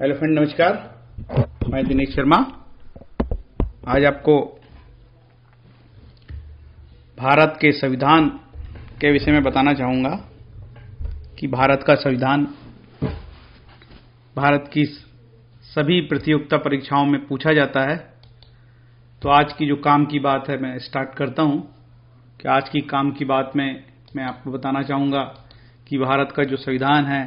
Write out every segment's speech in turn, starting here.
Hello friend नमस्कार मैं दिनेश शर्मा आज आपको भारत के संविधान के विषय में बताना चाहूंगा कि भारत का संविधान भारत की सभी प्रतियोगिता परीक्षाओं में पूछा जाता है तो आज की जो काम की बात है मैं स्टार्ट करता हूं कि आज की काम की बात में मैं आपको बताना चाहूंगा कि भारत का जो संविधान है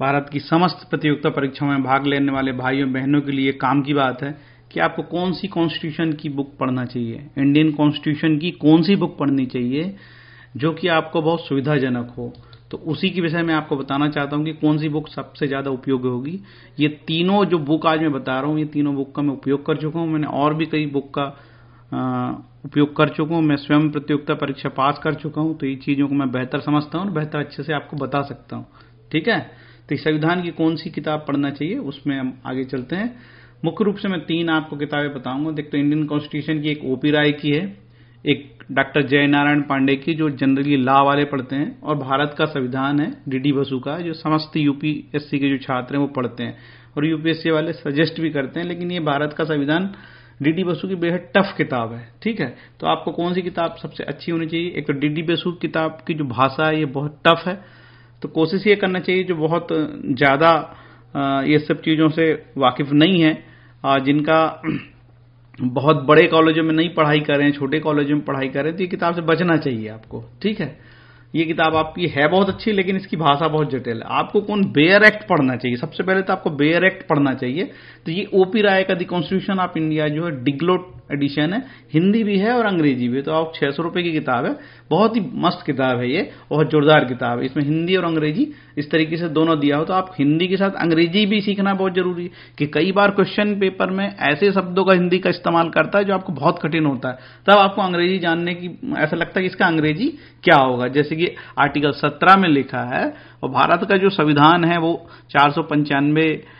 भारत की समस्त प्रतियोगिता परीक्षाओं में भाग लेने वाले भाइयों बहनों के लिए काम की बात है कि आपको कौन सी कॉन्स्टिट्यूशन की बुक पढ़ना चाहिए इंडियन कॉन्स्टिट्यूशन की कौन सी बुक पढ़नी चाहिए जो कि आपको बहुत सुविधाजनक हो तो उसी के विषय में आपको बताना चाहता हूँ कि कौन सी बुक सबसे ज़्यादा उपयोगी होगी ये तीनों जो बुक आज मैं बता रहा हूं ये तीनों बुक का मैं उपयोग कर चुका हूं मैंने और भी कई बुक का उपयोग कर चुका हूं मैं स्वयं प्रतियोगिता परीक्षा पास कर चुका हूँ तो ये चीज़ों को मैं बेहतर समझता हूँ और बेहतर अच्छे से आपको बता सकता हूँ ठीक है तो संविधान की कौन सी किताब पढ़ना चाहिए उसमें हम आगे चलते हैं मुख्य रूप से मैं तीन आपको किताबें बताऊंगा देखते तो इंडियन कॉन्स्टिट्यूशन की एक ओपी राय की है एक डॉक्टर जयनारायण पांडे की जो जनरली लॉ वाले पढ़ते हैं और भारत का संविधान है डीडी बसु का जो समस्त यूपीएससी के जो छात्र हैं वो पढ़ते हैं और यूपीएससी वाले सजेस्ट भी करते हैं लेकिन ये भारत का संविधान डीडी बसु की बेहद टफ किताब है ठीक है तो आपको कौन सी किताब सबसे अच्छी होनी चाहिए एक तो डीडी बसु किताब की जो भाषा है ये बहुत टफ है तो कोशिश ये करना चाहिए जो बहुत ज़्यादा ये सब चीज़ों से वाकिफ नहीं है जिनका बहुत बड़े कॉलेजों में नहीं पढ़ाई करें छोटे कॉलेजों में पढ़ाई करें तो ये किताब से बचना चाहिए आपको ठीक है ये किताब आपकी है बहुत अच्छी लेकिन इसकी भाषा बहुत जटिल है आपको कौन बेयर एक्ट पढ़ना चाहिए सबसे पहले तो आपको बेयर एक्ट पढ़ना चाहिए तो ये ओपी राय का दी कॉन्स्टिट्यूशन ऑफ इंडिया जो है डिग्लोट एडिशन है हिंदी भी है और अंग्रेजी भी तो आप छह सौ रुपए की किताब है बहुत ही मस्त किताब है ये बहुत जोरदार किताब है इसमें हिंदी और अंग्रेजी इस तरीके से दोनों दिया हो तो आप हिंदी के साथ अंग्रेजी भी सीखना बहुत जरूरी है कि कई बार क्वेश्चन पेपर में ऐसे शब्दों का हिंदी का इस्तेमाल करता है जो आपको बहुत कठिन होता है तब आपको अंग्रेजी जानने की ऐसा लगता है कि इसका अंग्रेजी क्या होगा जैसे कि ये आर्टिकल 17 में लिखा है और भारत का जो संविधान है वो चार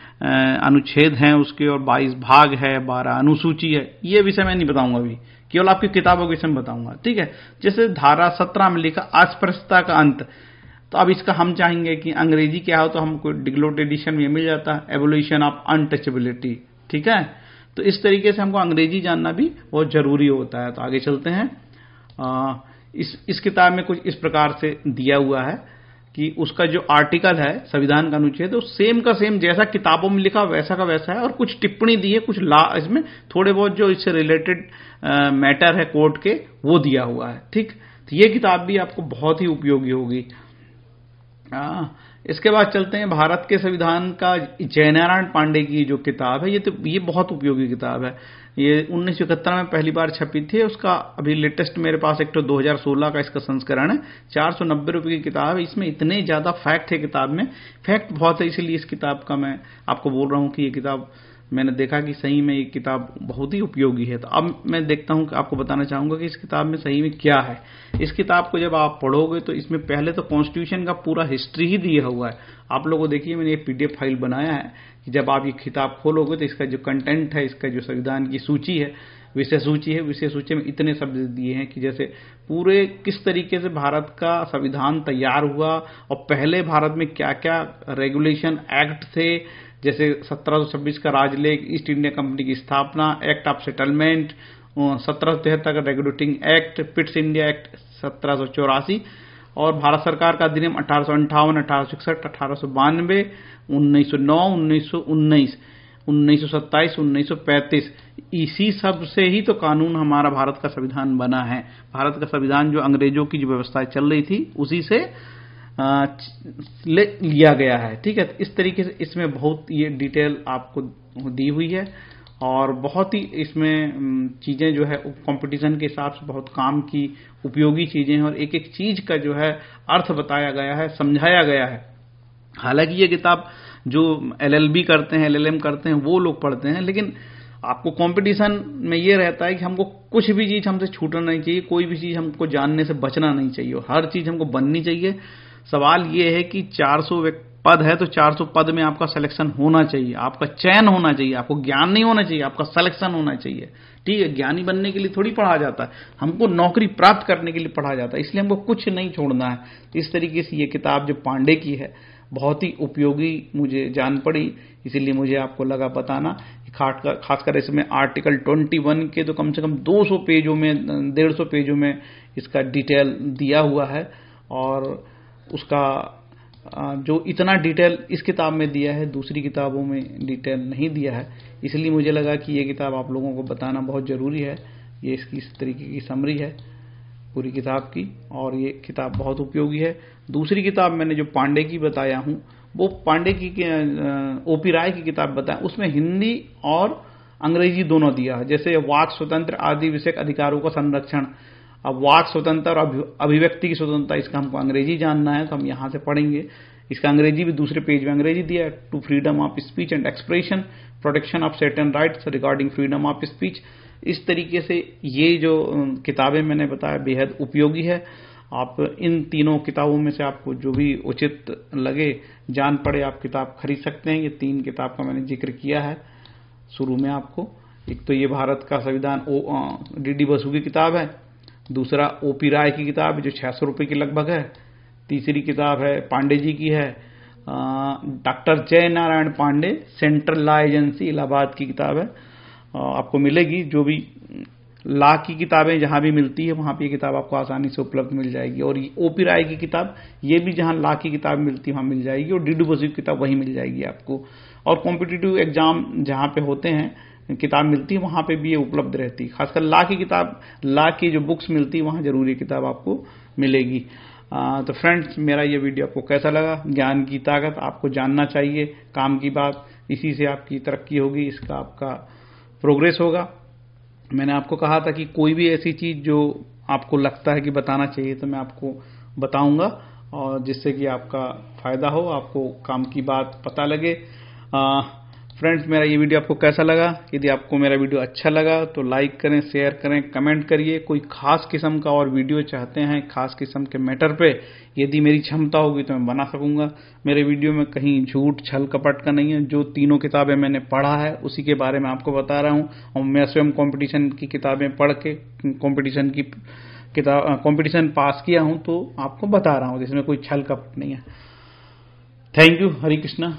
अनुच्छेद हैं उसके और 22 भाग है 12 अनुसूची है ये विषय मैं नहीं बताऊंगा अभी केवल आपकी किताबों के विषय में बताऊंगा ठीक है जैसे धारा सत्रह में लिखा अस्पृश्यता का अंत तो अब इसका हम चाहेंगे कि अंग्रेजी क्या हो तो हमको डिग्लोट एडिशन में मिल जाता है एवोल्यूशन ऑफ अनटचेबिलिटी ठीक है तो इस तरीके से हमको अंग्रेजी जानना भी बहुत जरूरी होता है तो आगे चलते हैं आ, इस इस किताब में कुछ इस प्रकार से दिया हुआ है कि उसका जो आर्टिकल है संविधान का अनुच्छेद वो तो सेम का सेम जैसा किताबों में लिखा वैसा का वैसा है और कुछ टिप्पणी दी है कुछ ला इसमें थोड़े बहुत जो इससे रिलेटेड मैटर है कोर्ट के वो दिया हुआ है ठीक तो ये किताब भी आपको बहुत ही उपयोगी होगी हाँ। इसके बाद चलते हैं भारत के संविधान का जयनारायण पांडे की जो किताब है ये तो ये बहुत उपयोगी किताब है ये उन्नीस में पहली बार छपी थी उसका अभी लेटेस्ट मेरे पास एक तो 2016 का इसका संस्करण है चार सौ रुपये की किताब है इसमें इतने ज़्यादा फैक्ट है किताब में फैक्ट बहुत है इसीलिए इस किताब का मैं आपको बोल रहा हूं कि ये किताब मैंने देखा कि सही में ये किताब बहुत ही उपयोगी है तो अब मैं देखता हूँ आपको बताना चाहूंगा कि इस किताब में सही में क्या है इस किताब को जब आप पढ़ोगे तो इसमें पहले तो कॉन्स्टिट्यूशन का पूरा हिस्ट्री ही दिया हुआ है आप लोगों को देखिए मैंने एक पीडीएफ फाइल बनाया है कि जब आप ये किताब खोलोगे तो इसका जो कंटेंट है इसका जो संविधान की सूची है विषय सूची है विषय सूची में इतने शब्द दिए हैं कि जैसे पूरे किस तरीके से भारत का संविधान तैयार हुआ और पहले भारत में क्या क्या रेगुलेशन एक्ट थे जैसे 1726 का राजलेख ईस्ट इंडिया कंपनी की स्थापना एक्ट ऑफ सेटलमेंट सत्रह का regulating act Pitt's India act सत्रह और भारत सरकार का अधिनियम अठारह सौ अंठावन अठारह सौ इकसठ अठारह सौ बानवे उन्नीस सौ नौ उन्नीस सौ उन्नीस 1927 1935 इसी सब से ही तो कानून हमारा भारत का संविधान बना है भारत का संविधान जो अंग्रेजों की जो व्यवस्था चल रही थी उसी से ले लिया गया है ठीक है इस तरीके से इसमें बहुत ये डिटेल आपको दी हुई है और बहुत ही इसमें चीज़ें जो है कंपटीशन के हिसाब से बहुत काम की उपयोगी चीज़ें हैं और एक एक चीज़ का जो है अर्थ बताया गया है समझाया गया है हालांकि ये किताब जो एलएलबी करते हैं एलएलएम करते हैं वो लोग पढ़ते हैं लेकिन आपको कंपटीशन में ये रहता है कि हमको कुछ भी चीज़ हमसे छूटना नहीं चाहिए कोई भी चीज़ हमको जानने से बचना नहीं चाहिए हर चीज़ हमको बननी चाहिए सवाल ये है कि 400 पद है तो 400 पद में आपका सिलेक्शन होना चाहिए आपका चयन होना चाहिए आपको ज्ञान नहीं होना चाहिए आपका सिलेक्शन होना चाहिए ठीक है ज्ञानी बनने के लिए थोड़ी पढ़ा जाता है हमको नौकरी प्राप्त करने के लिए पढ़ा जाता है इसलिए हमको कुछ नहीं छोड़ना है इस तरीके से ये किताब जो पांडे की है बहुत ही उपयोगी मुझे जान पड़ी इसीलिए मुझे आपको लगा बताना खासकर खासकर इसमें आर्टिकल 21 के तो कम से कम 200 पेजों में 150 पेजों में इसका डिटेल दिया हुआ है और उसका जो इतना डिटेल इस किताब में दिया है दूसरी किताबों में डिटेल नहीं दिया है इसलिए मुझे लगा कि ये किताब आप लोगों को बताना बहुत ज़रूरी है ये इसकी इस तरीके की समरी है पूरी किताब की और ये किताब बहुत उपयोगी है दूसरी किताब मैंने जो पांडे की बताया हूँ वो पांडे की ओपी राय की किताब बताया उसमें हिंदी और अंग्रेजी दोनों दिया है जैसे वाक स्वतंत्र आदि विषय अधिकारों का संरक्षण अब वाक स्वतंत्र और अभिव्यक्ति की स्वतंत्रता इसका हमको अंग्रेजी जानना है तो हम यहां से पढ़ेंगे इसका अंग्रेजी भी दूसरे पेज में अंग्रेजी दिया to freedom of speech and expression protection of certain rights regarding freedom of speech इस तरीके से ये जो किताबें मैंने बताया बेहद उपयोगी है आप इन तीनों किताबों में से आपको जो भी उचित लगे जान पड़े आप किताब खरीद सकते हैं ये तीन किताब का मैंने जिक्र किया है शुरू में आपको एक तो ये भारत का संविधान डी डी बसु की किताब है दूसरा ओ पी राय की किताब जो छह सौ रुपये की लगभग है तीसरी किताब है पांडे जी की है doctor Jai Narayan Pandey central law agency Allahabad की किताब है आपको मिलेगी जो भी ला की किताबें जहां भी मिलती है वहां पर ये किताब आपको आसानी से उपलब्ध मिल जाएगी और ओपी राय की किताब ये भी जहां ला की किताब मिलती है वहां मिल जाएगी और डी डू किताब वहीं मिल जाएगी आपको और कॉम्पिटिटिव एग्जाम जहां पे होते हैं किताब मिलती है वहां पे भी ये उपलब्ध रहती है खासकर ला की किताब ला की जो बुक्स मिलती है वहां जरूरी किताब आपको मिलेगी आ, तो फ्रेंड्स मेरा ये वीडियो आपको कैसा लगा ज्ञान की ताकत आपको जानना चाहिए काम की बात इसी से आपकी तरक्की होगी इसका आपका प्रोग्रेस होगा मैंने आपको कहा था कि कोई भी ऐसी चीज जो आपको लगता है कि बताना चाहिए तो मैं आपको बताऊंगा और जिससे कि आपका फायदा हो आपको काम की बात पता लगे आ, फ्रेंड्स मेरा ये वीडियो आपको कैसा लगा यदि आपको मेरा वीडियो अच्छा लगा तो लाइक करें शेयर करें कमेंट करिए कोई खास किस्म का और वीडियो चाहते हैं खास किस्म के मैटर पे यदि मेरी क्षमता होगी तो मैं बना सकूंगा मेरे वीडियो में कहीं झूठ छल कपट का नहीं है जो तीनों किताबें मैंने पढ़ा है उसी के बारे में आपको बता रहा हूँ और मैं स्वयं कॉम्पिटिशन की किताबें पढ़ के कॉम्पिटिशन की किताब कॉम्पिटिशन पास किया हूँ तो आपको बता रहा हूँ जिसमें कोई छल कपट नहीं है थैंक यू हरी कृष्णा